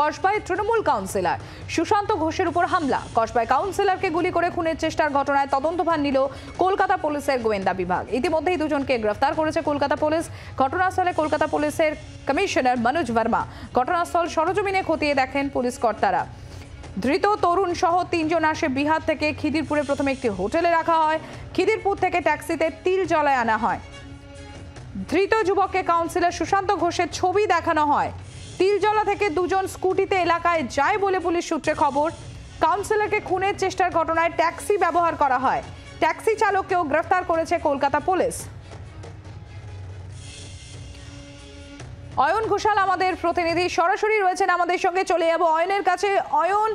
কসবায় Trinamool councillor Sushant ঘোষের উপর হামলা কসবায় কাউন্সিলরকে গুলি করে খুনের চেষ্টার ঘটনায় তদন্তভার নিল কলকাতা পুলিশের গোয়েন্দা বিভাগ ইতিমধ্যেই দুজনকে গ্রেফতার করেছে কলকাতা পুলিশ ঘটনাস্থলে কলকাতা পুলিশের কমিশনার মনোজ ভার্মা ঘটনাস্থল সরজমিনে খতিয়ে দেখেন পুলিশ কর্তারা ধৃত তরুণ সহ তিনজন আসে বিহার থেকে খিদিরপুরে প্রথমে একটি হোটেলে রাখা হয় খিদিরপুর থেকে ট্যাক্সিতে তিল জলায় আনা হয় ধৃত যুবককে কাউন্সিলর সুশান্ত ঘোষের ছবি দেখানো হয় তিলজলা থেকে দুজন স্কুটিতে এলাকায় যায় বলে পুলিশ সূত্রে খবর কাউন্সিলরকে খুনের চেষ্টার ঘটনায় ট্যাক্সি ব্যবহার করা হয় ট্যাক্সি চালককেও গ্রেফতার করেছে কলকাতা পুলিশ অয়ন ঘোষাল আমাদের প্রতিনিধি সরাসরি রয়েছেন আমাদের সঙ্গে চলে যাব অয়নের কাছে অয়ন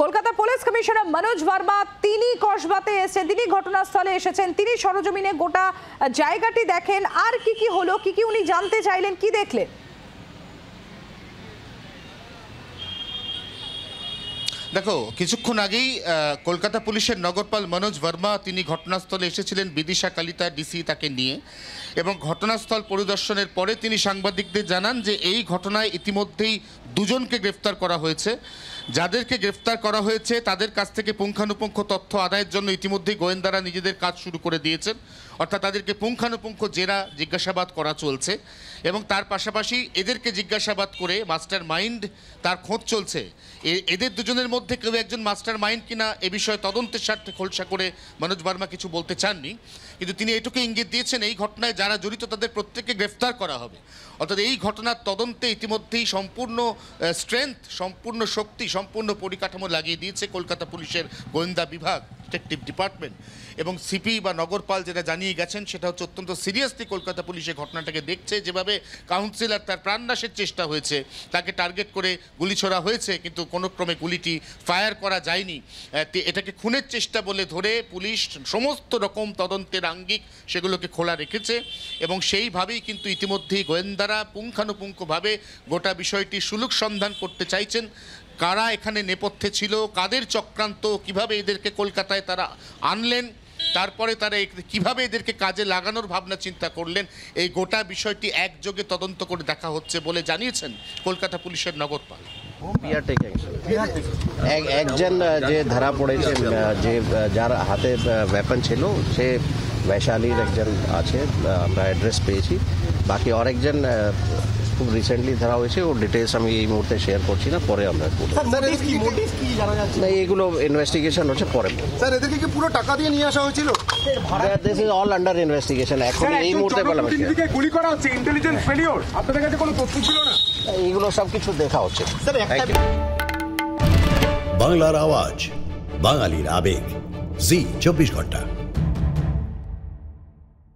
কলকাতা পুলিশ কমিশনার মনোজ বর্মা তিনি কসবাতে এসেছেন তিনি ঘটনাস্থলে এসেছেন তিনি সরজমিনে গোটা জায়গাটি দেখেন আর কি কি হলো কি কি উনি জানতে চাইলেন কি দেখলেন দেখো কিছুক্ষণ আগেই কলকাতা পুলিশের নগরপাল মনোজ বর্মা তিনি ঘটনাস্থলে এসেছিলেন বিদিশা কালিতা ডিসি তাকে নিয়ে এবং ঘটনাস্থল পরিদর্শনের পরে তিনি সাংবাদিকদের জানান যে এই ঘটনায় ইতিমধ্যেই দুজনকে গ্রেফতার করা হয়েছে যাদেরকে গ্রেফতার করা হয়েছে তাদের কাছ থেকে পুঙ্খানুপুঙ্খ তথ্য আদায়ের জন্য ইতিমধ্যেই গোয়েন্দারা নিজেদের কাজ শুরু করে দিয়েছেন অর্থাৎ তাদেরকে পুঙ্খানুপুঙ্খ জেরা জিজ্ঞাসাবাদ করা চলছে এবং তার পাশাপাশি এদেরকে জিজ্ঞাসাবাদ করে মাস্টার মাইন্ড তার খোঁজ চলছে এদের দুজনের মধ্যে কেউ একজন মাস্টার মাইন্ড কিনা এ বিষয়ে তদন্তের স্বার্থে খোলসা করে মনোজ বর্মা কিছু বলতে চাননি কিন্তু তিনি এটুকু ইঙ্গিত দিয়েছেন এই ঘটনায় যারা জড়িত তাদের প্রত্যেককে গ্রেফতার করা হবে অর্থাৎ এই ঘটনার তদন্তে ইতিমধ্যেই সম্পূর্ণ স্ট্রেংথ সম্পূর্ণ শক্তি সম্পূর্ণ পরিকাঠামো লাগিয়ে দিয়েছে কলকাতা পুলিশের গোয়েন্দা বিভাগ ডিটেকটিভ ডিপার্টমেন্ট এবং সিপি বা নগরপাল যেটা জানিয়ে গেছেন সেটা হচ্ছে অত্যন্ত সিরিয়াসলি কলকাতা পুলিশে ঘটনাটাকে দেখছে যেভাবে কাউন্সিলর তার প্রাণনাশের চেষ্টা হয়েছে তাকে টার্গেট করে গুলি ছোড়া হয়েছে কিন্তু কোনো ক্রমে গুলিটি ফায়ার করা যায়নি এটাকে খুনের চেষ্টা বলে ধরে পুলিশ সমস্ত রকম তদন্তের আঙ্গিক সেগুলোকে খোলা রেখেছে এবং সেইভাবেই কিন্তু ইতিমধ্যেই গোয়েন্দারা পুঙ্খানুপুঙ্খভাবে গোটা বিষয়টি সুলুক সন্ধান করতে চাইছেন কারা এখানে নেপথ্যে ছিল কাদের চক্রান্ত কিভাবে এদেরকে কলকাতায় তারা আনলেন তারপরে তারা কিভাবে এদেরকে কাজে লাগানোর ভাবনা চিন্তা করলেন এই গোটা বিষয়টি একযোগে তদন্ত করে দেখা হচ্ছে বলে জানিয়েছেন কলকাতা পুলিশের নগরপাল একজন যে ধরা পড়েছে যে যার হাতে ওয়েপন ছিল সে বৈশালীর একজন আছে আমরা অ্যাড্রেস পেয়েছি বাকি আরেকজন খুব রিসেন্টলি ধরা হয়েছে ওর ডিটেলস আমি এই মুহূর্তে শেয়ার করছি না পরে আমরা না এগুলো ইনভেস্টিগেশন হচ্ছে পরে স্যার এদেরকে কি পুরো টাকা দিয়ে নিয়ে আসা হয়েছিল this is all under investigation এখন এই মুহূর্তে বলা হচ্ছে গুলি করা হচ্ছে ইন্টেলিজেন্স ফেলিওর আপনাদের কাছে কোনো তথ্য ছিল না এইগুলো সব কিছু দেখা হচ্ছে স্যার একটা বাংলার আওয়াজ বাঙালির আবেগ জি চব্বিশ ঘন্টা